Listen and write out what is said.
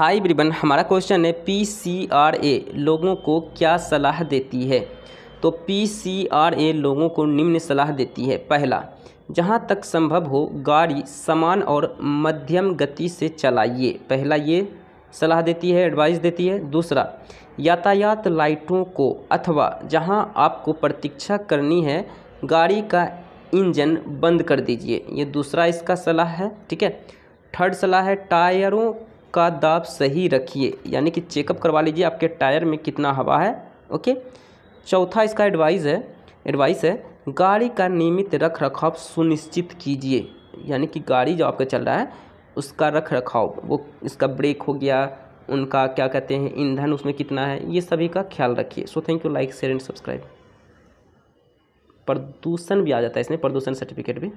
हाय ब्रिबन हमारा क्वेश्चन है P C R A लोगों को क्या सलाह देती है तो पी सी आर ए लोगों को निम्न सलाह देती है पहला जहाँ तक संभव हो गाड़ी समान और मध्यम गति से चलाइए पहला ये सलाह देती है एडवाइस देती है दूसरा यातायात लाइटों को अथवा जहाँ आपको प्रतीक्षा करनी है गाड़ी का इंजन बंद कर दीजिए ये दूसरा इसका सलाह है ठीक है थर्ड सलाह है टायरों का दाब सही रखिए यानी कि चेकअप करवा लीजिए आपके टायर में कितना हवा है ओके चौथा इसका एडवाइस है एडवाइस है गाड़ी का नियमित रख रखाव सुनिश्चित कीजिए यानी कि गाड़ी जो आपका चल रहा है उसका रख रखाव वो इसका ब्रेक हो गया उनका क्या कहते हैं ईंधन उसमें कितना है ये सभी का ख्याल रखिए so thank you like share and subscribe प्रदूषण भी आ जाता है इसमें प्रदूषण सर्टिफिकेट भी